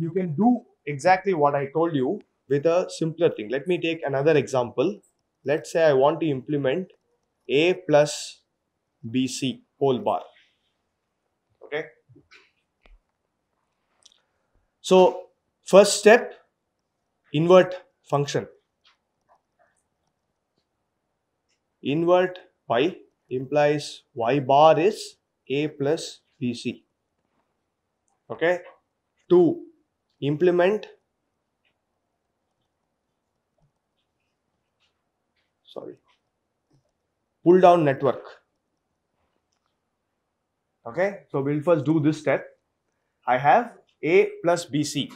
you can do exactly what I told you with a simpler thing. Let me take another example. Let's say I want to implement A plus BC whole bar. Okay. So first step, invert function. Invert Y implies y bar is A plus BC. Okay. 2 implement sorry pull down network okay so we'll first do this step i have a plus bc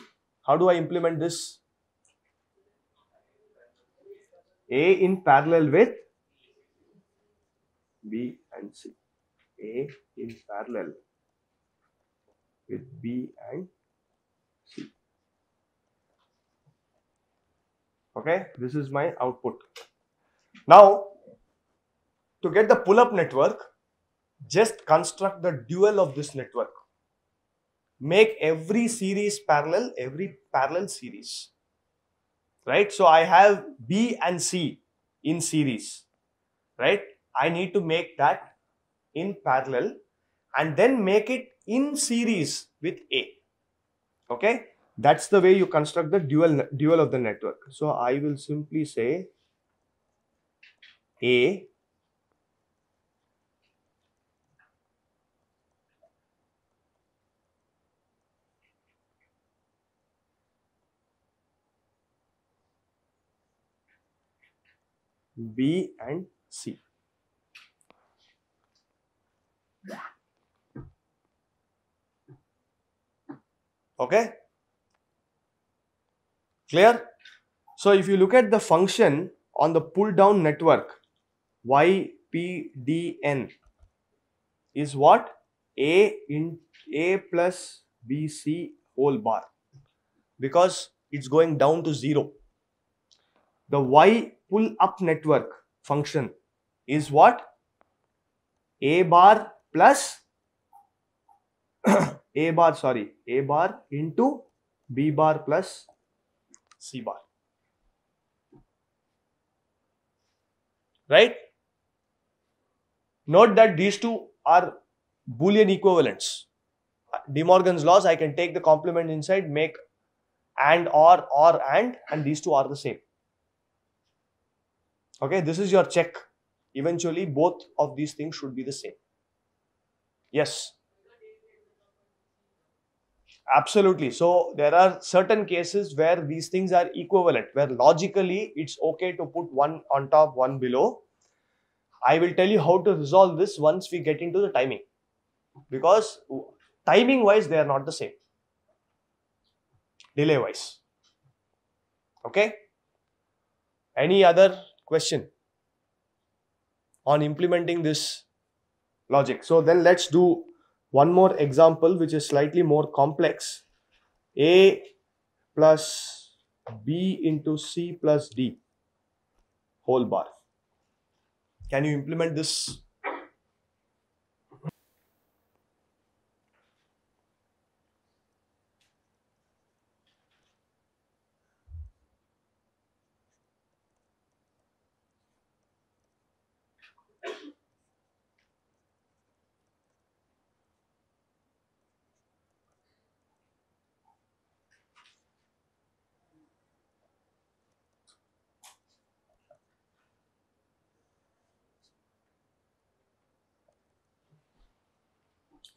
how do i implement this a in parallel with b and c a in parallel with b and okay this is my output now to get the pull up network just construct the dual of this network make every series parallel every parallel series right so i have b and c in series right i need to make that in parallel and then make it in series with a okay that's the way you construct the dual, dual of the network. So I will simply say A B and C. Okay. Clear? So if you look at the function on the pull down network, YPDN is what? A in A plus BC whole bar because it's going down to zero. The Y pull up network function is what? A bar plus A bar, sorry, A bar into B bar plus C bar. Right? Note that these two are Boolean equivalents. De Morgan's laws, I can take the complement inside, make and or or and and these two are the same. Okay, this is your check. Eventually both of these things should be the same. Yes. Absolutely. So there are certain cases where these things are equivalent, where logically it's okay to put one on top, one below. I will tell you how to resolve this once we get into the timing. Because timing wise, they are not the same. Delay wise. Okay. Any other question on implementing this logic? So then let's do one more example which is slightly more complex. A plus B into C plus D whole bar. Can you implement this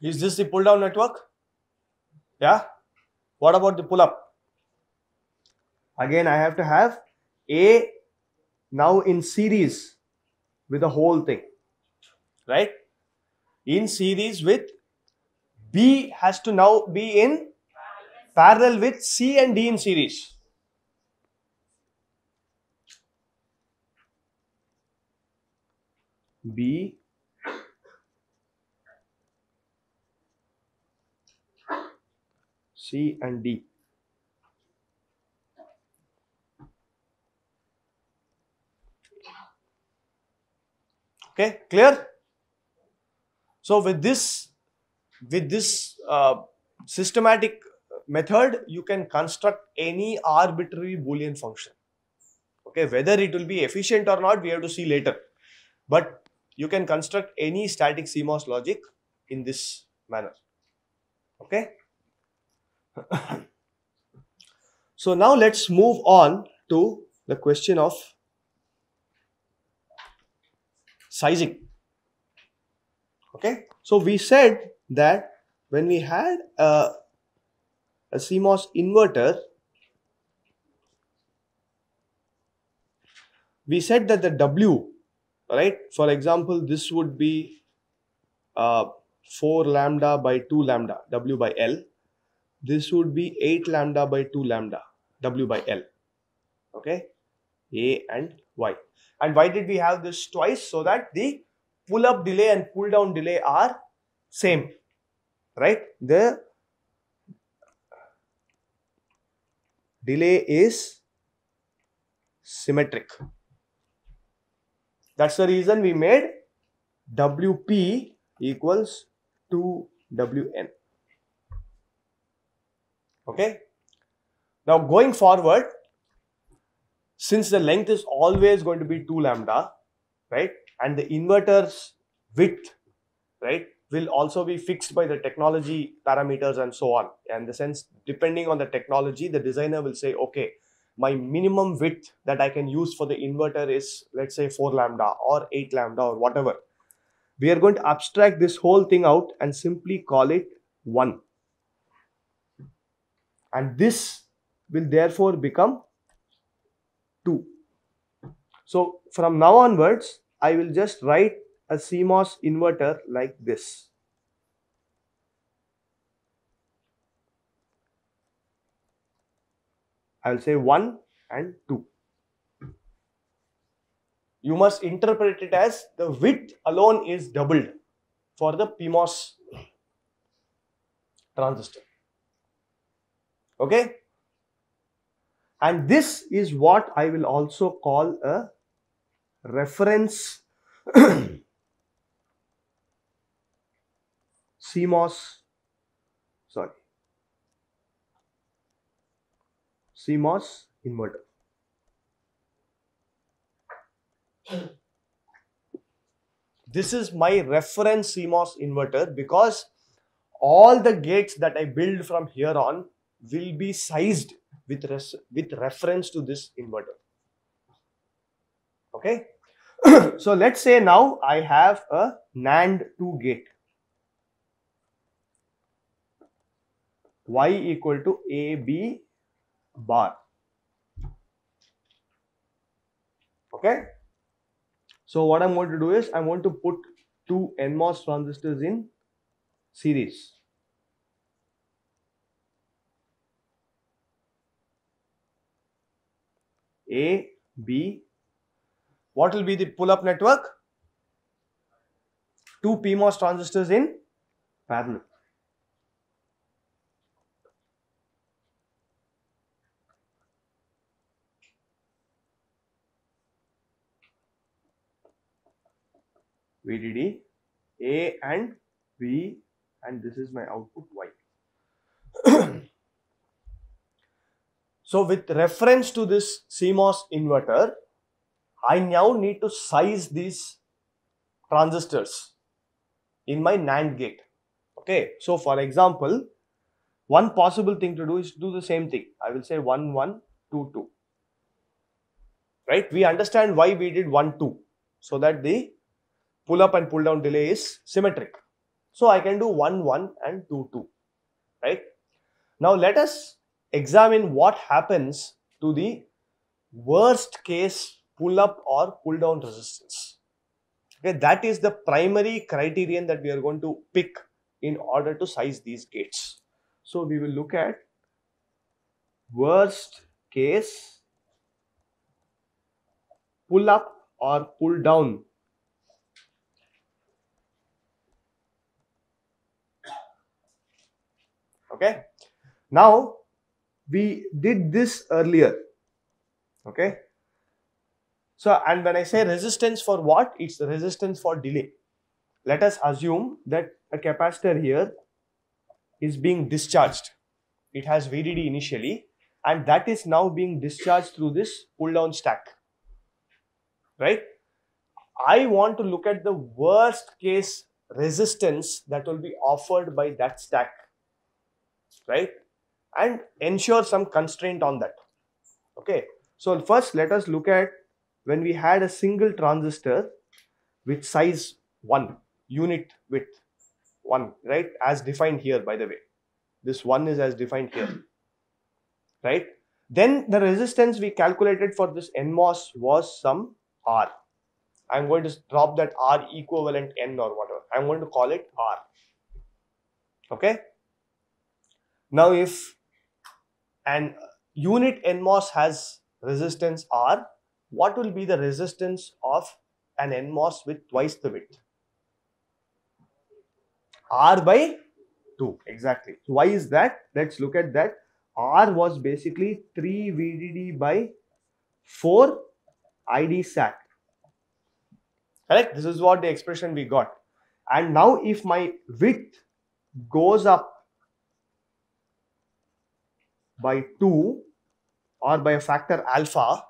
Is this the pull down network? Yeah. What about the pull up? Again, I have to have A now in series with the whole thing, right? In series with B has to now be in parallel with C and D in series. B C and D. Okay, clear? So with this, with this uh, systematic method, you can construct any arbitrary Boolean function. Okay, whether it will be efficient or not, we have to see later. But you can construct any static CMOS logic in this manner. Okay. so now let's move on to the question of sizing. Okay, so we said that when we had a, a CMOS inverter, we said that the W, right, for example, this would be uh, 4 lambda by 2 lambda, W by L, this would be 8 lambda by 2 lambda w by l okay a and y and why did we have this twice so that the pull up delay and pull down delay are same right the delay is symmetric that's the reason we made wp equals 2wn Okay. Now going forward, since the length is always going to be 2 lambda, right, and the inverter's width, right, will also be fixed by the technology parameters and so on. And the sense, depending on the technology, the designer will say, okay, my minimum width that I can use for the inverter is, let's say, 4 lambda or 8 lambda or whatever. We are going to abstract this whole thing out and simply call it 1 and this will therefore become 2. So from now onwards, I will just write a CMOS inverter like this. I will say 1 and 2. You must interpret it as the width alone is doubled for the PMOS transistor. Okay? And this is what I will also call a reference CMOS, sorry, CMOS inverter. This is my reference CMOS inverter because all the gates that I build from here on will be sized with, res with reference to this inverter. Okay. so let's say now I have a NAND 2 gate. Y equal to AB bar. Okay. So what I'm going to do is I'm going to put two NMOS transistors in series. A, B. What will be the pull-up network? Two PMOS transistors in parallel. VDD A and B and this is my output Y. So with reference to this CMOS inverter, I now need to size these transistors in my NAND gate. Okay, so for example, one possible thing to do is do the same thing. I will say 1, 1, 2, 2. Right, we understand why we did 1, 2. So that the pull up and pull down delay is symmetric. So I can do 1, 1 and 2, 2. Right. Now let us examine what happens to the worst case pull up or pull down resistance. Okay, that is the primary criterion that we are going to pick in order to size these gates. So we will look at worst case pull up or pull down okay now we did this earlier okay so and when i say resistance for what it's resistance for delay let us assume that a capacitor here is being discharged it has vdd initially and that is now being discharged through this pull down stack right i want to look at the worst case resistance that will be offered by that stack right and ensure some constraint on that okay so first let us look at when we had a single transistor with size 1 unit width 1 right as defined here by the way this 1 is as defined here right then the resistance we calculated for this nmos was some r i'm going to drop that r equivalent n or whatever i'm going to call it r okay now if and unit NMOS has resistance R, what will be the resistance of an NMOS with twice the width? R by 2, exactly. So why is that? Let's look at that. R was basically 3 VDD by 4 ID sac. Correct? This is what the expression we got. And now if my width goes up by 2 or by a factor alpha,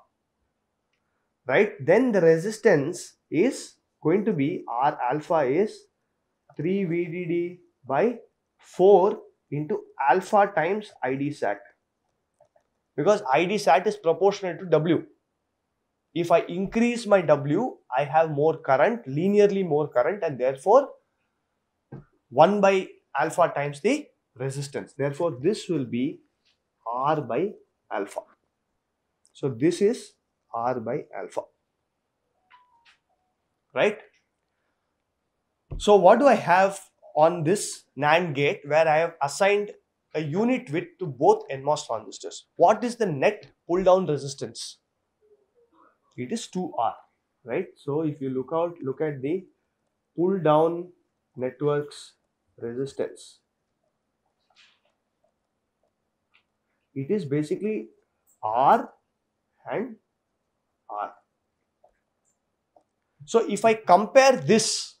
right, then the resistance is going to be R alpha is 3 VDD by 4 into alpha times ID sat because ID sat is proportional to W. If I increase my W, I have more current, linearly more current and therefore 1 by alpha times the resistance. Therefore, this will be r by alpha. So this is r by alpha, right? So what do I have on this NAND gate where I have assigned a unit width to both NMOS transistors? What is the net pull down resistance? It is 2R, right? So if you look out, look at the pull down networks resistance it is basically R and R. So if I compare this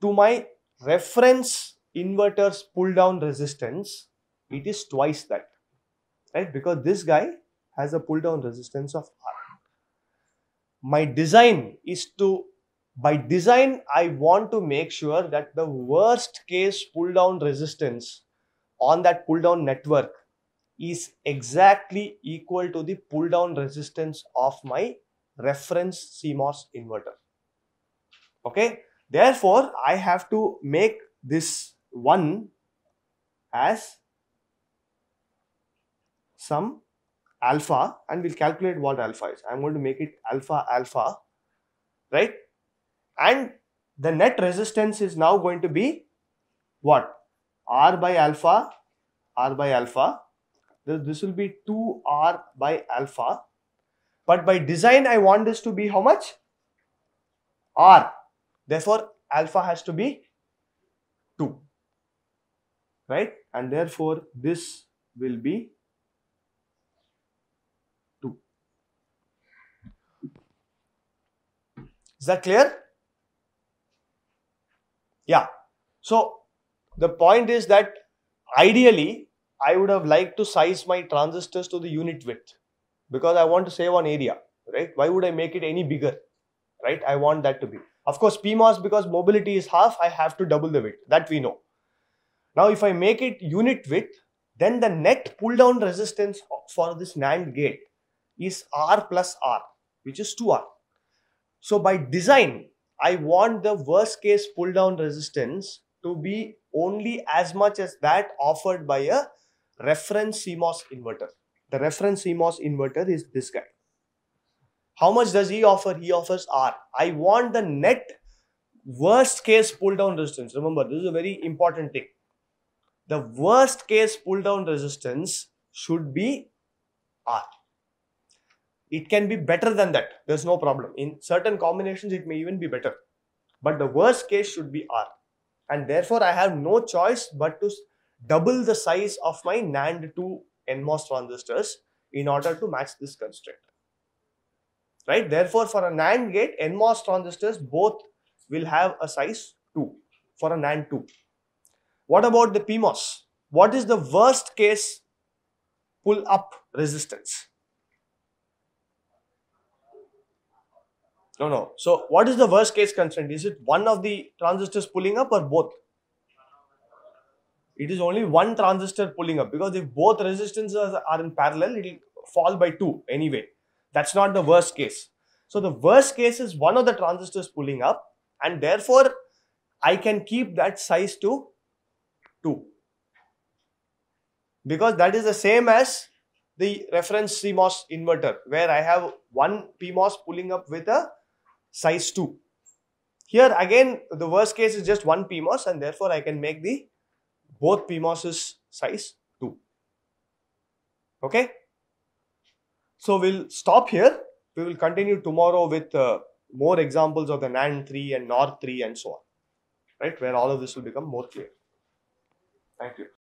to my reference inverter's pull down resistance, it is twice that, right? Because this guy has a pull down resistance of R. My design is to, by design, I want to make sure that the worst case pull down resistance on that pull down network is exactly equal to the pull down resistance of my reference CMOS inverter. Okay. Therefore, I have to make this 1 as some alpha and we'll calculate what alpha is. I'm going to make it alpha alpha, right? And the net resistance is now going to be what? R by alpha, R by alpha this will be 2r by alpha. But by design, I want this to be how much? r. Therefore, alpha has to be 2. Right? And therefore, this will be 2. Is that clear? Yeah. So, the point is that ideally I would have liked to size my transistors to the unit width because I want to save on area, right? Why would I make it any bigger, right? I want that to be. Of course, PMOS because mobility is half, I have to double the width. That we know. Now, if I make it unit width, then the net pull down resistance for this NAND gate is R plus R, which is 2R. So by design, I want the worst case pull down resistance to be only as much as that offered by a reference CMOS inverter. The reference CMOS inverter is this guy. How much does he offer? He offers R. I want the net worst case pull down resistance. Remember, this is a very important thing. The worst case pull down resistance should be R. It can be better than that. There's no problem. In certain combinations, it may even be better. But the worst case should be R. And therefore, I have no choice but to double the size of my NAND2 NMOS transistors in order to match this constraint. Right? Therefore, for a NAND gate, NMOS transistors both will have a size 2 for a NAND 2. What about the PMOS? What is the worst case pull up resistance? No, no. So, what is the worst case constraint? Is it one of the transistors pulling up or both? it is only one transistor pulling up because if both resistances are in parallel, it will fall by two anyway. That's not the worst case. So the worst case is one of the transistors pulling up and therefore I can keep that size to 2 because that is the same as the reference CMOS inverter where I have one PMOS pulling up with a size 2. Here again the worst case is just one PMOS and therefore I can make the both PMOS size 2. Okay. So we'll stop here. We will continue tomorrow with uh, more examples of the NAND 3 and NOR 3 and so on. Right. Where all of this will become more clear. Thank you.